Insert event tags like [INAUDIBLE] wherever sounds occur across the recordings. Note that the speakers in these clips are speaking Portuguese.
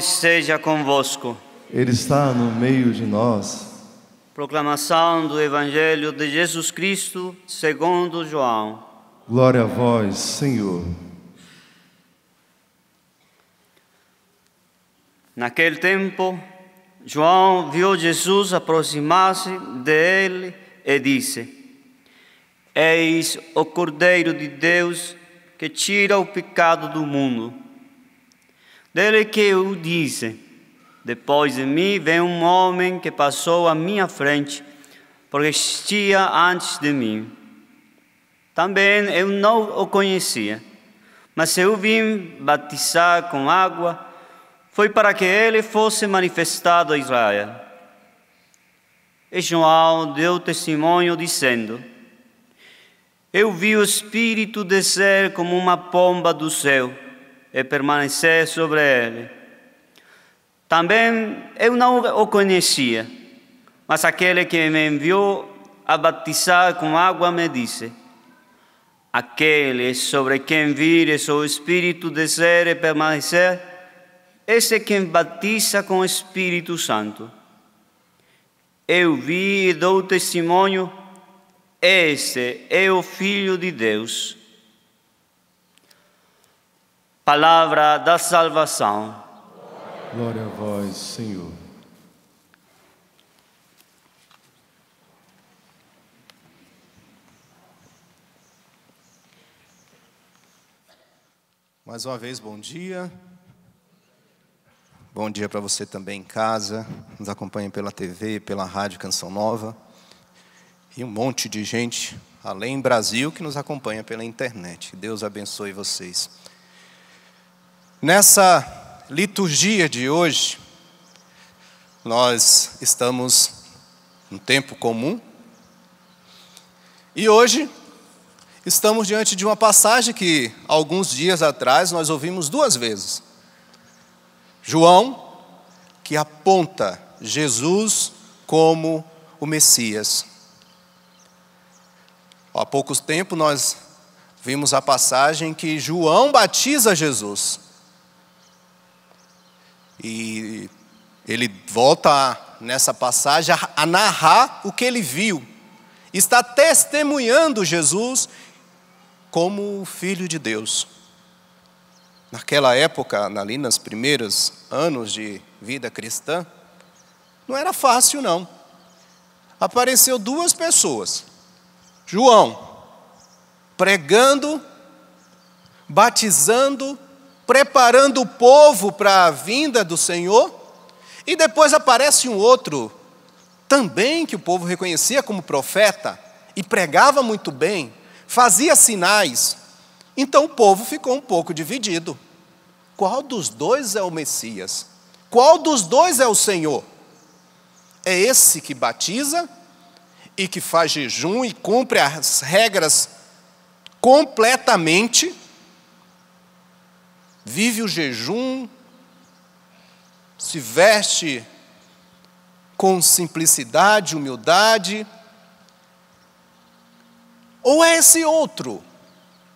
esteja convosco. Ele está no meio de nós. Proclamação do Evangelho de Jesus Cristo, segundo João. Glória a vós, Senhor. Naquele tempo, João viu Jesus aproximar-se dele e disse: Eis o Cordeiro de Deus que tira o pecado do mundo. Dele que eu disse: Depois de mim vem um homem que passou à minha frente, porque existia antes de mim. Também eu não o conhecia, mas eu vim batizar com água, foi para que ele fosse manifestado a Israel. E João deu testemunho dizendo: Eu vi o Espírito descer como uma pomba do céu e permanecer sobre ele. Também eu não o conhecia, mas aquele que me enviou a batizar com água me disse: Aquele sobre quem vires o Espírito descer e permanecer, esse é quem batiza com o Espírito Santo. Eu vi e dou testemunho: Esse é o Filho de Deus. Palavra da salvação. Glória a vós, Senhor. Mais uma vez, bom dia. Bom dia para você também em casa, nos acompanha pela TV, pela rádio Canção Nova e um monte de gente além Brasil que nos acompanha pela internet. Deus abençoe vocês. Nessa liturgia de hoje, nós estamos num tempo comum e hoje estamos diante de uma passagem que alguns dias atrás nós ouvimos duas vezes. João, que aponta Jesus como o Messias. Há pouco tempo nós vimos a passagem que João batiza Jesus. E ele volta nessa passagem a narrar o que ele viu. Está testemunhando Jesus como o Filho de Deus. Naquela época, ali nos primeiros anos de vida cristã, não era fácil não. Apareceu duas pessoas. João, pregando, batizando, preparando o povo para a vinda do Senhor, e depois aparece um outro, também que o povo reconhecia como profeta, e pregava muito bem, fazia sinais. Então o povo ficou um pouco dividido. Qual dos dois é o Messias? Qual dos dois é o Senhor? É esse que batiza e que faz jejum e cumpre as regras completamente? vive o jejum, se veste com simplicidade, humildade? Ou é esse outro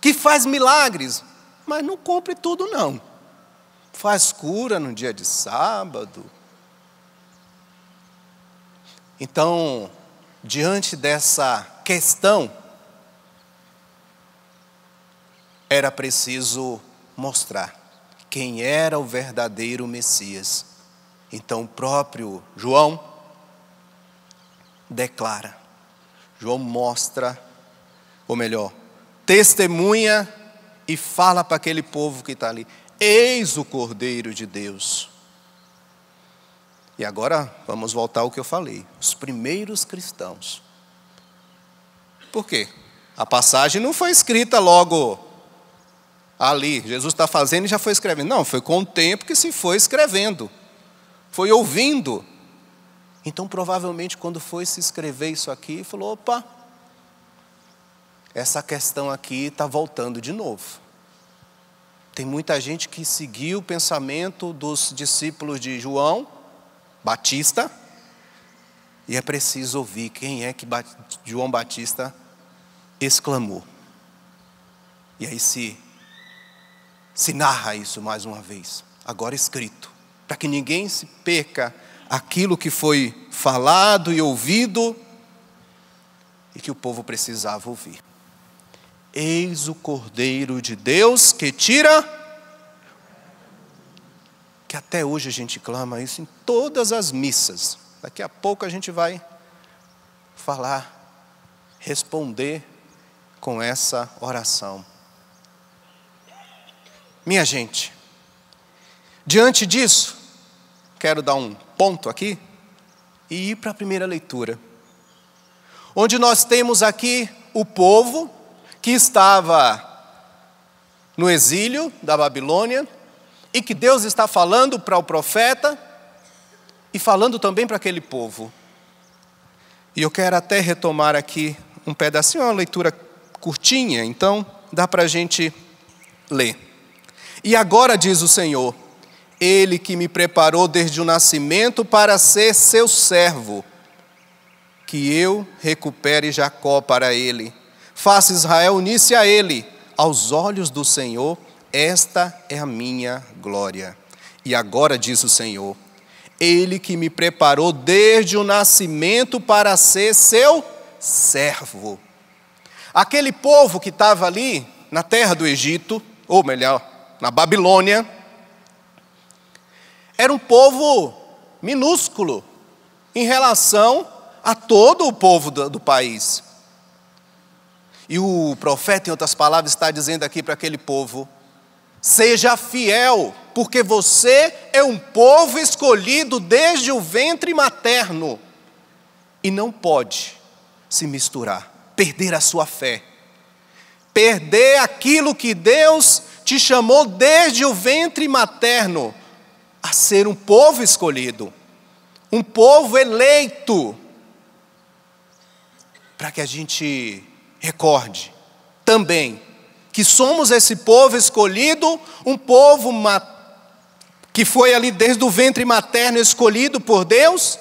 que faz milagres, mas não cumpre tudo, não? Faz cura no dia de sábado. Então, diante dessa questão, era preciso mostrar quem era o verdadeiro Messias. Então o próprio João declara, João mostra, ou melhor, testemunha e fala para aquele povo que está ali: Eis o Cordeiro de Deus. E agora vamos voltar ao que eu falei: os primeiros cristãos. Por quê? A passagem não foi escrita logo ali. Jesus está fazendo e já foi escrevendo. Não, foi com o tempo que se foi escrevendo, foi ouvindo. Então, provavelmente, quando foi se escrever isso aqui, falou: opa, essa questão aqui está voltando de novo. Tem muita gente que seguiu o pensamento dos discípulos de João Batista, e é preciso ouvir quem é que João Batista exclamou. E aí, se se narra isso mais uma vez, agora escrito, para que ninguém se perca aquilo que foi falado e ouvido e que o povo precisava ouvir. Eis o Cordeiro de Deus que tira. Que até hoje a gente clama isso em todas as missas. Daqui a pouco a gente vai falar, responder com essa oração. Minha gente, diante disso, quero dar um ponto aqui e ir para a primeira leitura, onde nós temos aqui o povo que estava no exílio da Babilônia e que Deus está falando para o profeta e falando também para aquele povo. E eu quero até retomar aqui um pedacinho, uma leitura curtinha, então dá para a gente ler. E agora diz o Senhor: Ele que me preparou desde o nascimento para ser seu servo, que eu recupere Jacó para ele, faça Israel unir-se a ele. Aos olhos do Senhor, esta é a minha glória. E agora diz o Senhor: Ele que me preparou desde o nascimento para ser seu servo. Aquele povo que estava ali na terra do Egito, ou melhor, na Babilônia, era um povo minúsculo em relação a todo o povo do, do país. E o profeta, em outras palavras, está dizendo aqui para aquele povo: seja fiel, porque você é um povo escolhido desde o ventre materno e não pode se misturar, perder a sua fé, perder aquilo que Deus te chamou desde o ventre materno a ser um povo escolhido, um povo eleito, para que a gente recorde também que somos esse povo escolhido, um povo que foi ali desde o ventre materno escolhido por Deus,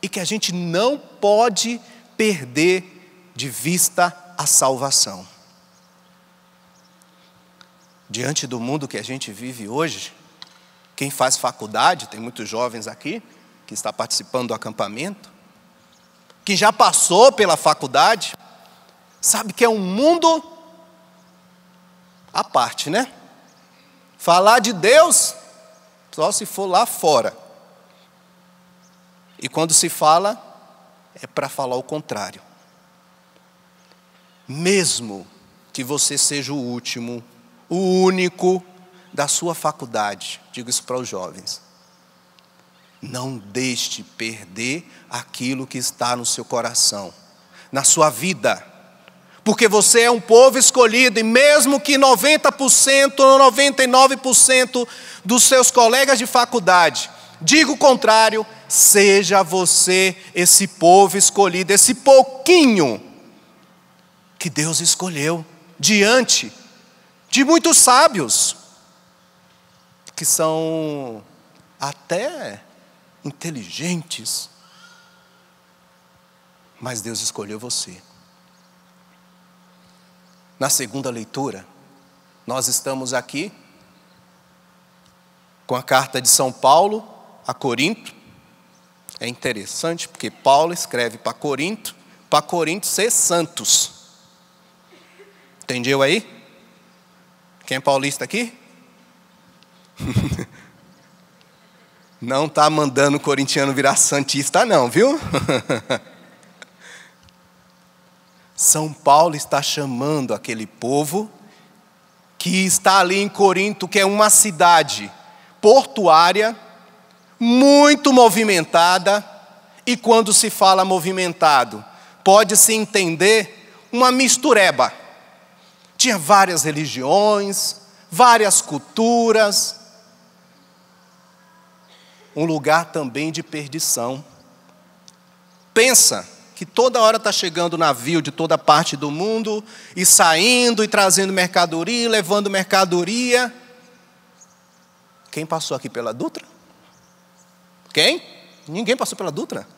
e que a gente não pode perder de vista a salvação diante do mundo que a gente vive hoje, quem faz faculdade, tem muitos jovens aqui que está participando do acampamento, que já passou pela faculdade, sabe que é um mundo à parte, né? Falar de Deus só se for lá fora. E quando se fala, é para falar o contrário. Mesmo que você seja o último o único da sua faculdade. Digo isso para os jovens. Não deixe perder aquilo que está no seu coração, na sua vida. Porque você é um povo escolhido, e mesmo que 90% ou 99% dos seus colegas de faculdade diga o contrário, seja você esse povo escolhido, esse pouquinho que Deus escolheu diante de muitos sábios, que são até inteligentes, mas Deus escolheu você. Na segunda leitura, nós estamos aqui com a carta de São Paulo a Corinto. É interessante porque Paulo escreve para Corinto, para Corinto ser santos. Entendeu aí? Quem é paulista aqui? [LAUGHS] Não tá mandando o corintiano virar santista, não, viu? [LAUGHS] São Paulo está chamando aquele povo que está ali em Corinto, que é uma cidade portuária, muito movimentada, e quando se fala movimentado, pode-se entender uma mistureba tinha várias religiões, várias culturas. Um lugar também de perdição. Pensa que toda hora está chegando navio de toda parte do mundo e saindo e trazendo mercadoria, levando mercadoria. Quem passou aqui pela Dutra? Quem? Ninguém passou pela Dutra?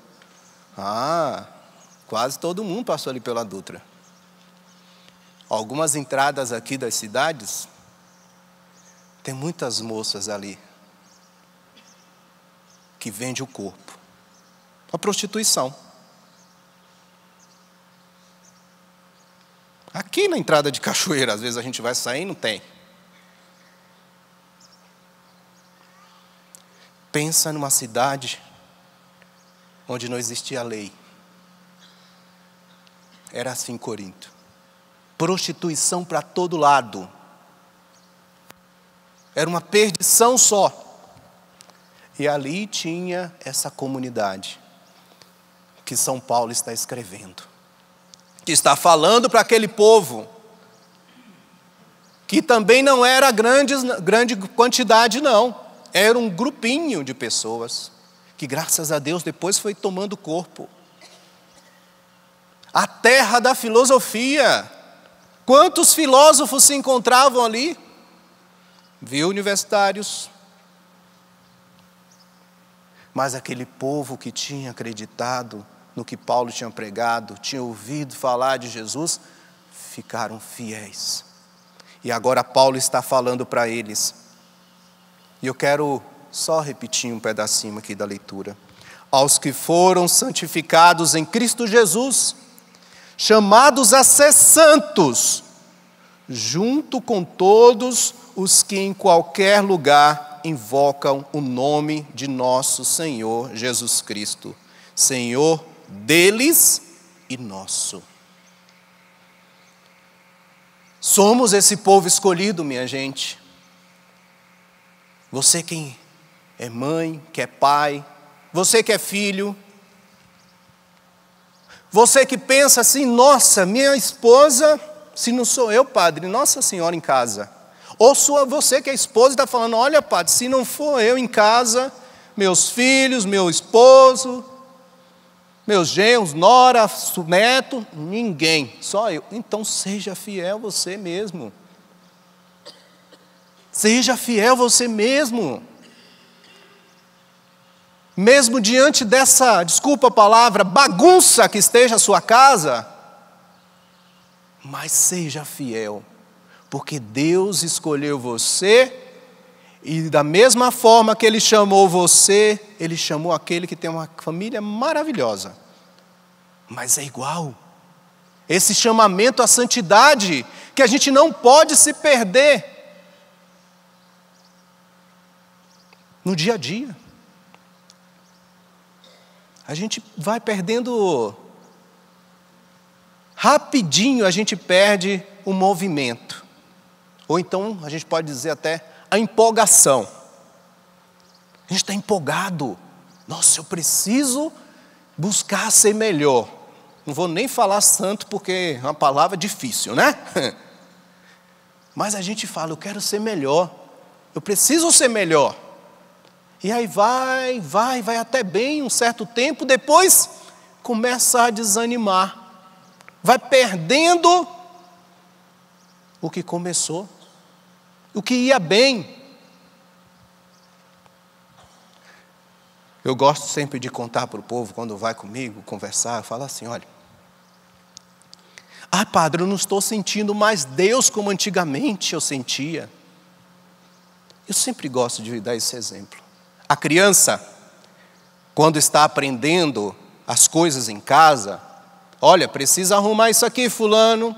Ah, quase todo mundo passou ali pela Dutra algumas entradas aqui das cidades, tem muitas moças ali que vende o corpo. A prostituição. Aqui na entrada de Cachoeira, às vezes a gente vai sair e não tem. Pensa numa cidade onde não existia lei. Era assim Corinto prostituição para todo lado. Era uma perdição só. E ali tinha essa comunidade que São Paulo está escrevendo, que está falando para aquele povo, que também não era grande, grande quantidade, não, era um grupinho de pessoas, que graças a Deus depois foi tomando corpo. A terra da filosofia, Quantos filósofos se encontravam ali? Viu universitários. Mas aquele povo que tinha acreditado no que Paulo tinha pregado, tinha ouvido falar de Jesus, ficaram fiéis. E agora Paulo está falando para eles. E eu quero só repetir um pedacinho aqui da leitura. Aos que foram santificados em Cristo Jesus, chamados a ser santos, junto com todos os que em qualquer lugar invocam o nome de nosso Senhor Jesus Cristo, Senhor deles e nosso. Somos esse povo escolhido, minha gente. Você quem é mãe, que é pai, você que é filho, você que pensa assim, nossa, minha esposa, se não sou eu, padre, Nossa Senhora em casa. Ou sua, você que é esposa está falando, olha, padre, se não for eu em casa, meus filhos, meu esposo, meus genros, nora, neto, ninguém, só eu. Então seja fiel você mesmo. Seja fiel você mesmo mesmo diante dessa, desculpa a palavra, bagunça que esteja a sua casa, mas seja fiel, porque Deus escolheu você e da mesma forma que ele chamou você, ele chamou aquele que tem uma família maravilhosa. Mas é igual. Esse chamamento à santidade que a gente não pode se perder no dia a dia a gente vai perdendo. Rapidinho a gente perde o movimento. Ou então a gente pode dizer até a empolgação. A gente está empolgado. Nossa, eu preciso buscar ser melhor. Não vou nem falar santo porque é uma palavra difícil, né? [LAUGHS] Mas a gente fala, eu quero ser melhor. Eu preciso ser melhor. E aí vai, vai, vai até bem um certo tempo, depois começa a desanimar. Vai perdendo o que começou, o que ia bem. Eu gosto sempre de contar para o povo, quando vai comigo conversar, falar assim: olha, ah, padre, eu não estou sentindo mais Deus como antigamente eu sentia. Eu sempre gosto de dar esse exemplo. A criança, quando está aprendendo as coisas em casa, olha, precisa arrumar isso aqui, fulano.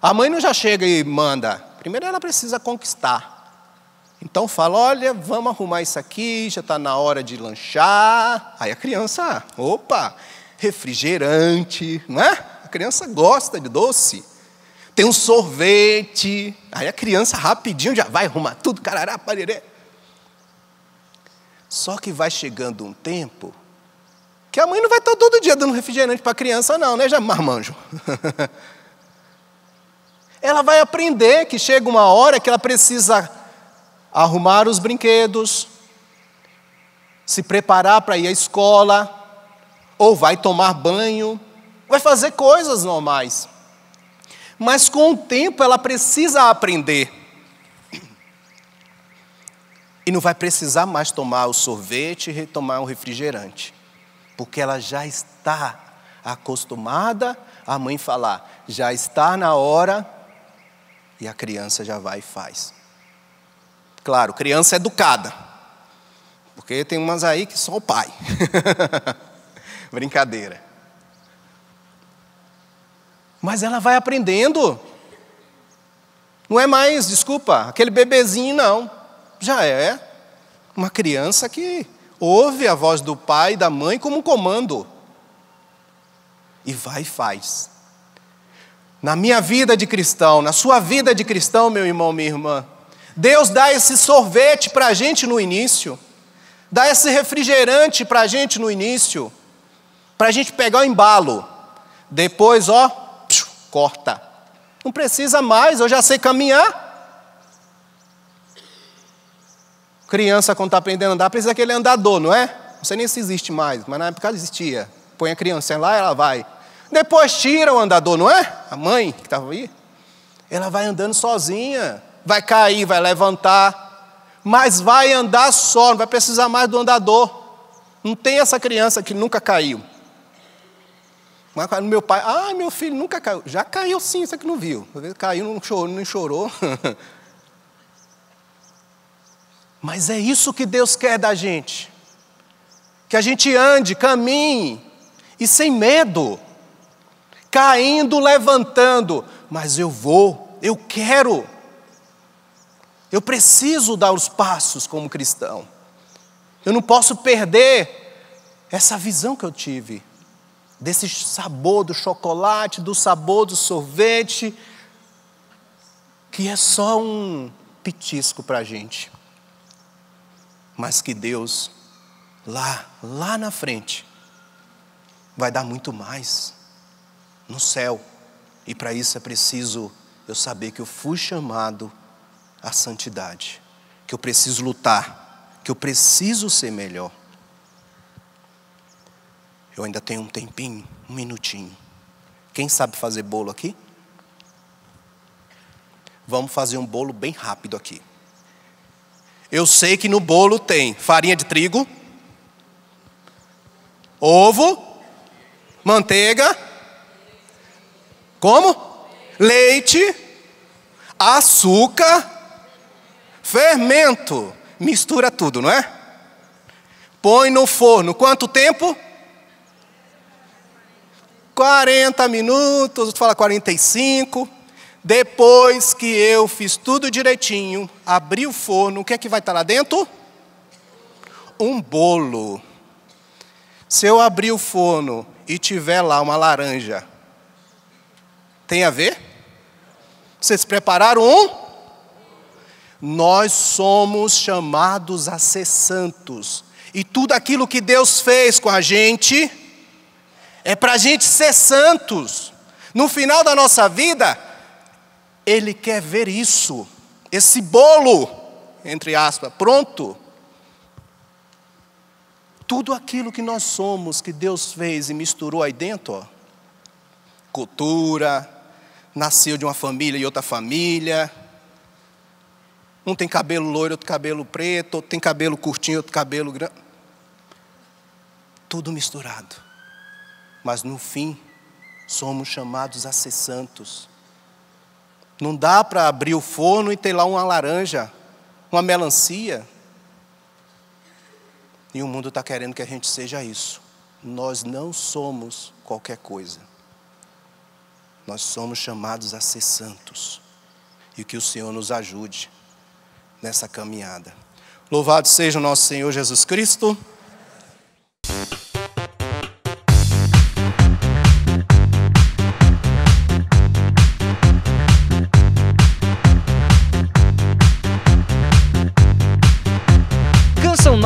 A mãe não já chega e manda. Primeiro ela precisa conquistar. Então fala, olha, vamos arrumar isso aqui, já está na hora de lanchar. Aí a criança, opa, refrigerante, não é? A criança gosta de doce. Tem um sorvete. Aí a criança rapidinho já vai arrumar tudo, carará, parerê. Só que vai chegando um tempo que a mãe não vai estar todo dia dando refrigerante para a criança, não, né? Já marmanjo. [LAUGHS] ela vai aprender que chega uma hora que ela precisa arrumar os brinquedos, se preparar para ir à escola, ou vai tomar banho, vai fazer coisas normais. Mas com o tempo ela precisa aprender e não vai precisar mais tomar o sorvete e tomar o refrigerante, porque ela já está acostumada a mãe falar, já está na hora, e a criança já vai e faz. Claro, criança é educada, porque tem umas aí que só o pai. [LAUGHS] Brincadeira. Mas ela vai aprendendo. Não é mais, desculpa, aquele bebezinho não já é uma criança que ouve a voz do pai e da mãe como um comando. E vai e faz. Na minha vida de cristão, na sua vida de cristão, meu irmão, minha irmã, Deus dá esse sorvete para a gente no início, dá esse refrigerante para a gente no início, para a gente pegar o embalo. Depois, ó, corta. Não precisa mais, eu já sei caminhar. Criança, quando está aprendendo a andar, precisa daquele andador, não é? Não sei nem se existe mais, mas na época existia. Põe a criança lá, ela vai. Depois tira o andador, não é? A mãe que estava aí. Ela vai andando sozinha. Vai cair, vai levantar. Mas vai andar só, não vai precisar mais do andador. Não tem essa criança que nunca caiu. Meu pai, ah, meu filho nunca caiu. Já caiu sim, você que não viu. Caiu, não chorou. Não chorou. [LAUGHS] Mas é isso que Deus quer da gente. Que a gente ande, caminhe e sem medo, caindo, levantando, mas eu vou, eu quero. Eu preciso dar os passos como cristão. Eu não posso perder essa visão que eu tive desse sabor do chocolate, do sabor do sorvete, que é só um petisco para a gente mas que Deus, lá, lá na frente, vai dar muito mais no céu. E para isso é preciso eu saber que eu fui chamado à santidade, que eu preciso lutar, que eu preciso ser melhor. Eu ainda tenho um tempinho, um minutinho. Quem sabe fazer bolo aqui? Vamos fazer um bolo bem rápido aqui. Eu sei que no bolo tem farinha de trigo, ovo, manteiga, como? Leite, açúcar, fermento. Mistura tudo, não é? Põe no forno. Quanto tempo? 40 minutos, Tu fala 45. Depois que eu fiz tudo direitinho, abri o forno, o que é que vai estar tá lá dentro? Um bolo. Se eu abrir o forno e tiver lá uma laranja, tem a ver? Vocês prepararam um? Nós somos chamados a ser santos. E tudo aquilo que Deus fez com a gente é para a gente ser santos. No final da nossa vida, ele quer ver isso, esse bolo, entre aspas, pronto. Tudo aquilo que nós somos, que Deus fez e misturou aí dentro, ó. cultura, nasceu de uma família e outra família, um tem cabelo loiro, outro cabelo preto, outro tem cabelo curtinho, outro cabelo grande. Tudo misturado. Mas no fim, somos chamados a ser santos. Não dá para abrir o forno e ter lá uma laranja, uma melancia. E o mundo está querendo que a gente seja isso. Nós não somos qualquer coisa. Nós somos chamados a ser santos. E que o Senhor nos ajude nessa caminhada. Louvado seja o nosso Senhor Jesus Cristo.